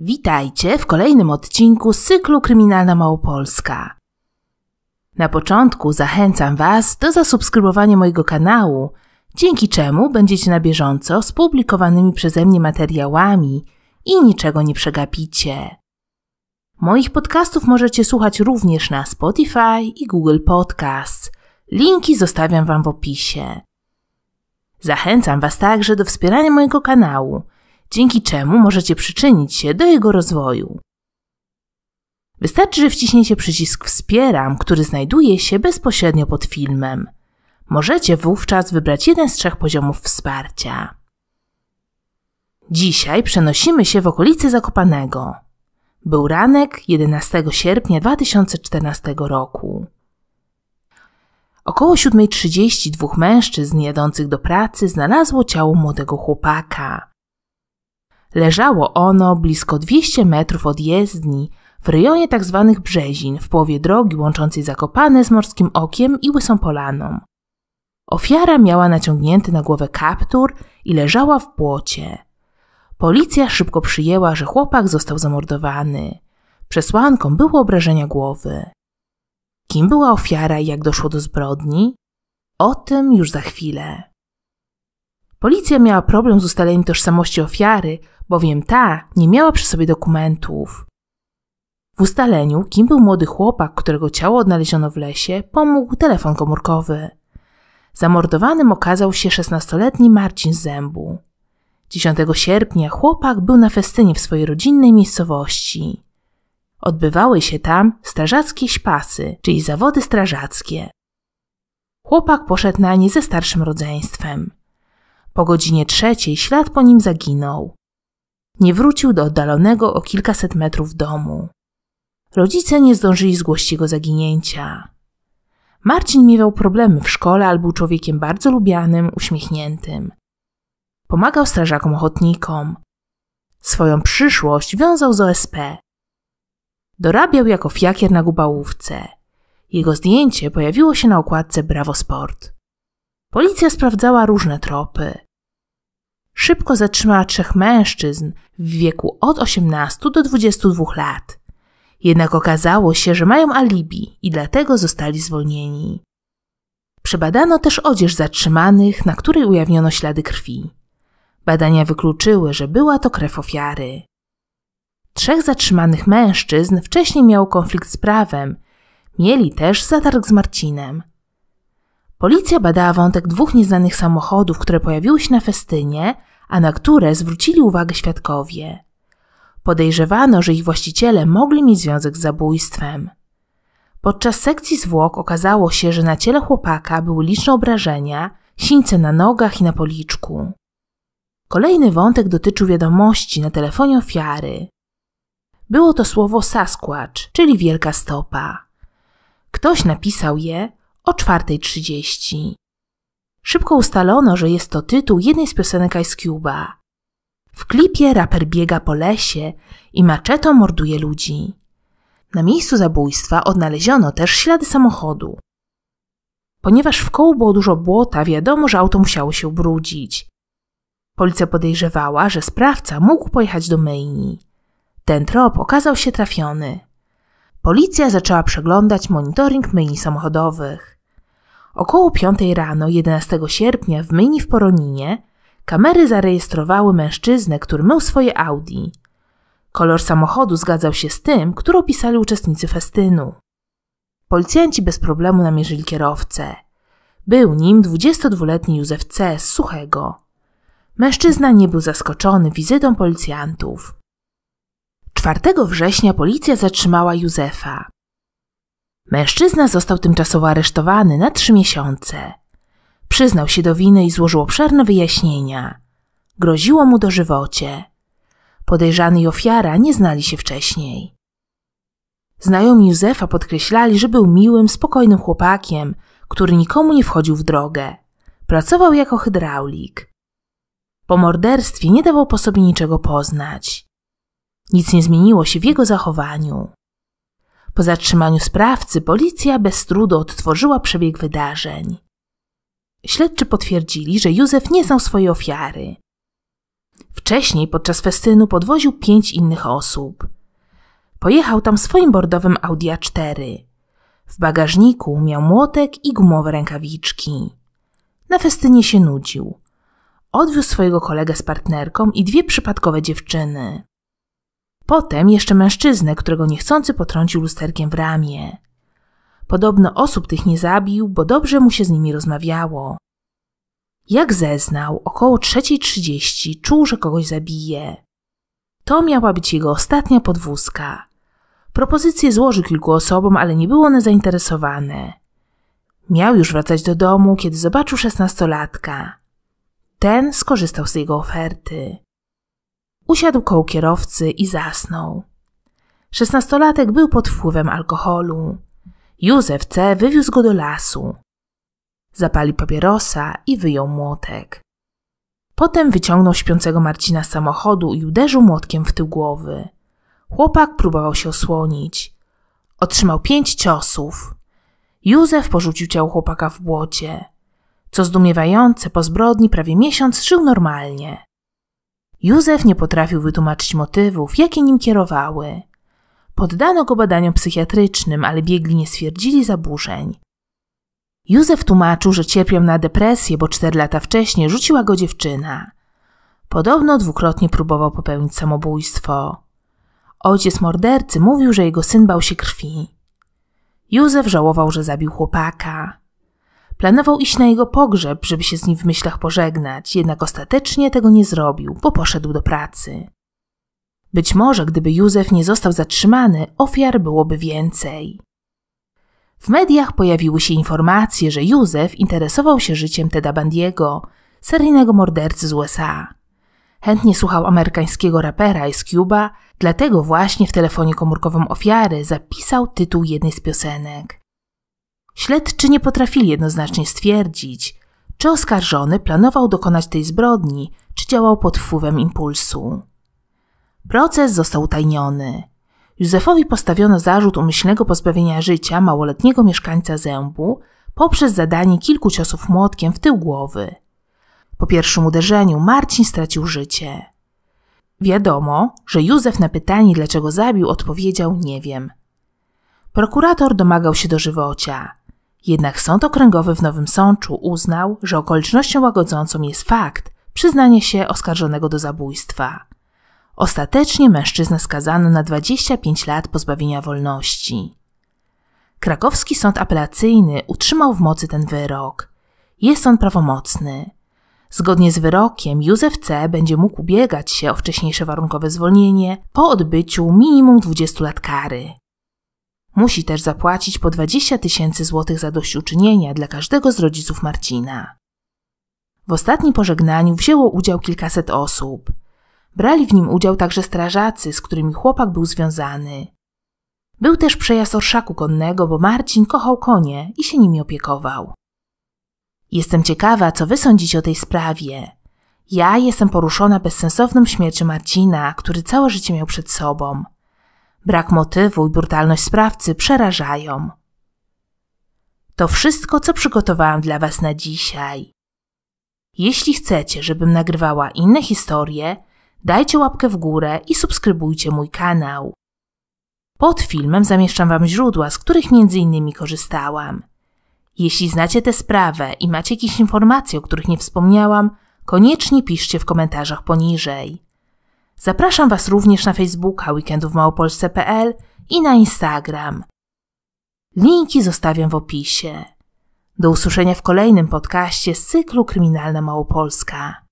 Witajcie w kolejnym odcinku cyklu Kryminalna Małopolska. Na początku zachęcam Was do zasubskrybowania mojego kanału, dzięki czemu będziecie na bieżąco z publikowanymi przeze mnie materiałami i niczego nie przegapicie. Moich podcastów możecie słuchać również na Spotify i Google Podcast. Linki zostawiam Wam w opisie. Zachęcam Was także do wspierania mojego kanału – dzięki czemu możecie przyczynić się do jego rozwoju. Wystarczy, że wciśniecie przycisk Wspieram, który znajduje się bezpośrednio pod filmem. Możecie wówczas wybrać jeden z trzech poziomów wsparcia. Dzisiaj przenosimy się w okolice Zakopanego. Był ranek 11 sierpnia 2014 roku. Około 7.30 dwóch mężczyzn jadących do pracy znalazło ciało młodego chłopaka. Leżało ono blisko 200 metrów od jezdni, w rejonie tzw. Tak Brzezin, w połowie drogi łączącej Zakopane z Morskim Okiem i Łysą Polaną. Ofiara miała naciągnięty na głowę kaptur i leżała w płocie. Policja szybko przyjęła, że chłopak został zamordowany. Przesłanką było obrażenia głowy. Kim była ofiara i jak doszło do zbrodni? O tym już za chwilę. Policja miała problem z ustaleniem tożsamości ofiary, bowiem ta nie miała przy sobie dokumentów. W ustaleniu, kim był młody chłopak, którego ciało odnaleziono w lesie, pomógł telefon komórkowy. Zamordowanym okazał się 16-letni Marcin Zębu. 10 sierpnia chłopak był na festynie w swojej rodzinnej miejscowości. Odbywały się tam strażackie śpasy, czyli zawody strażackie. Chłopak poszedł na nie ze starszym rodzeństwem. Po godzinie trzeciej ślad po nim zaginął nie wrócił do oddalonego o kilkaset metrów domu. Rodzice nie zdążyli zgłosić jego zaginięcia. Marcin miewał problemy w szkole, ale był człowiekiem bardzo lubianym, uśmiechniętym. Pomagał strażakom ochotnikom. Swoją przyszłość wiązał z OSP. Dorabiał jako fiakier na gubałówce. Jego zdjęcie pojawiło się na okładce Brawo Sport. Policja sprawdzała różne tropy szybko zatrzymała trzech mężczyzn w wieku od 18 do 22 lat. Jednak okazało się, że mają alibi i dlatego zostali zwolnieni. Przebadano też odzież zatrzymanych, na której ujawniono ślady krwi. Badania wykluczyły, że była to krew ofiary. Trzech zatrzymanych mężczyzn wcześniej miało konflikt z prawem. Mieli też zatarg z Marcinem. Policja badała wątek dwóch nieznanych samochodów, które pojawiły się na festynie, a na które zwrócili uwagę świadkowie. Podejrzewano, że ich właściciele mogli mieć związek z zabójstwem. Podczas sekcji zwłok okazało się, że na ciele chłopaka były liczne obrażenia, sińce na nogach i na policzku. Kolejny wątek dotyczył wiadomości na telefonie ofiary. Było to słowo Sasquatch, czyli wielka stopa. Ktoś napisał je, o 4.30. Szybko ustalono, że jest to tytuł jednej z piosenek Ice Cube'a. W klipie raper biega po lesie i maczetą morduje ludzi. Na miejscu zabójstwa odnaleziono też ślady samochodu. Ponieważ w koło było dużo błota, wiadomo, że auto musiało się brudzić. Policja podejrzewała, że sprawca mógł pojechać do myjni. Ten trop okazał się trafiony. Policja zaczęła przeglądać monitoring myjni samochodowych. Około 5 rano 11 sierpnia w myjni w Poroninie kamery zarejestrowały mężczyznę, który mył swoje Audi. Kolor samochodu zgadzał się z tym, który opisali uczestnicy festynu. Policjanci bez problemu namierzyli kierowcę. Był nim 22-letni Józef C. z Suchego. Mężczyzna nie był zaskoczony wizytą policjantów. 4 września policja zatrzymała Józefa. Mężczyzna został tymczasowo aresztowany na trzy miesiące. Przyznał się do winy i złożył obszerne wyjaśnienia. Groziło mu dożywocie. Podejrzany i ofiara nie znali się wcześniej. Znajomi Józefa podkreślali, że był miłym, spokojnym chłopakiem, który nikomu nie wchodził w drogę. Pracował jako hydraulik. Po morderstwie nie dawał po sobie niczego poznać. Nic nie zmieniło się w jego zachowaniu. Po zatrzymaniu sprawcy policja bez trudu odtworzyła przebieg wydarzeń. Śledczy potwierdzili, że Józef nie znał swojej ofiary. Wcześniej podczas festynu podwoził pięć innych osób. Pojechał tam swoim bordowym Audi A4. W bagażniku miał młotek i gumowe rękawiczki. Na festynie się nudził. Odwiózł swojego kolegę z partnerką i dwie przypadkowe dziewczyny. Potem jeszcze mężczyznę, którego niechcący potrącił lusterkiem w ramię. Podobno osób tych nie zabił, bo dobrze mu się z nimi rozmawiało. Jak zeznał, około 3.30 czuł, że kogoś zabije. To miała być jego ostatnia podwózka. Propozycje złożył kilku osobom, ale nie były one zainteresowane. Miał już wracać do domu, kiedy zobaczył szesnastolatka. Ten skorzystał z jego oferty. Usiadł koło kierowcy i zasnął. Szesnastolatek był pod wpływem alkoholu. Józef C. wywiózł go do lasu. Zapali papierosa i wyjął młotek. Potem wyciągnął śpiącego Marcina z samochodu i uderzył młotkiem w tył głowy. Chłopak próbował się osłonić. Otrzymał pięć ciosów. Józef porzucił ciało chłopaka w błocie. Co zdumiewające, po zbrodni prawie miesiąc żył normalnie. Józef nie potrafił wytłumaczyć motywów, jakie nim kierowały. Poddano go badaniom psychiatrycznym, ale biegli nie stwierdzili zaburzeń. Józef tłumaczył, że cierpią na depresję, bo cztery lata wcześniej rzuciła go dziewczyna. Podobno dwukrotnie próbował popełnić samobójstwo. Ojciec mordercy mówił, że jego syn bał się krwi. Józef żałował, że zabił chłopaka. Planował iść na jego pogrzeb, żeby się z nim w myślach pożegnać, jednak ostatecznie tego nie zrobił, bo poszedł do pracy. Być może gdyby Józef nie został zatrzymany, ofiar byłoby więcej. W mediach pojawiły się informacje, że Józef interesował się życiem Teda Bandiego, seryjnego mordercy z USA. Chętnie słuchał amerykańskiego rapera Ice Cuba, dlatego właśnie w telefonie komórkowym ofiary zapisał tytuł jednej z piosenek. Śledczy nie potrafili jednoznacznie stwierdzić, czy oskarżony planował dokonać tej zbrodni, czy działał pod wpływem impulsu. Proces został utajniony. Józefowi postawiono zarzut umyślnego pozbawienia życia małoletniego mieszkańca zębu poprzez zadanie kilku ciosów młotkiem w tył głowy. Po pierwszym uderzeniu Marcin stracił życie. Wiadomo, że Józef na pytanie, dlaczego zabił, odpowiedział: Nie wiem. Prokurator domagał się dożywocia. Jednak sąd okręgowy w Nowym Sączu uznał, że okolicznością łagodzącą jest fakt przyznania się oskarżonego do zabójstwa. Ostatecznie mężczyznę skazano na 25 lat pozbawienia wolności. Krakowski Sąd Apelacyjny utrzymał w mocy ten wyrok. Jest on prawomocny. Zgodnie z wyrokiem Józef C. będzie mógł ubiegać się o wcześniejsze warunkowe zwolnienie po odbyciu minimum 20 lat kary. Musi też zapłacić po 20 tysięcy złotych zadośćuczynienia dla każdego z rodziców Marcina. W ostatnim pożegnaniu wzięło udział kilkaset osób. Brali w nim udział także strażacy, z którymi chłopak był związany. Był też przejazd orszaku konnego, bo Marcin kochał konie i się nimi opiekował. Jestem ciekawa, co wy sądzicie o tej sprawie. Ja jestem poruszona bezsensowną śmiercią Marcina, który całe życie miał przed sobą. Brak motywu i brutalność sprawcy przerażają. To wszystko, co przygotowałam dla Was na dzisiaj. Jeśli chcecie, żebym nagrywała inne historie, dajcie łapkę w górę i subskrybujcie mój kanał. Pod filmem zamieszczam Wam źródła, z których m.in. korzystałam. Jeśli znacie tę sprawę i macie jakieś informacje, o których nie wspomniałam, koniecznie piszcie w komentarzach poniżej. Zapraszam Was również na Facebooka weekendówmałopolsce.pl i na Instagram. Linki zostawiam w opisie. Do usłyszenia w kolejnym podcaście z cyklu Kryminalna Małopolska.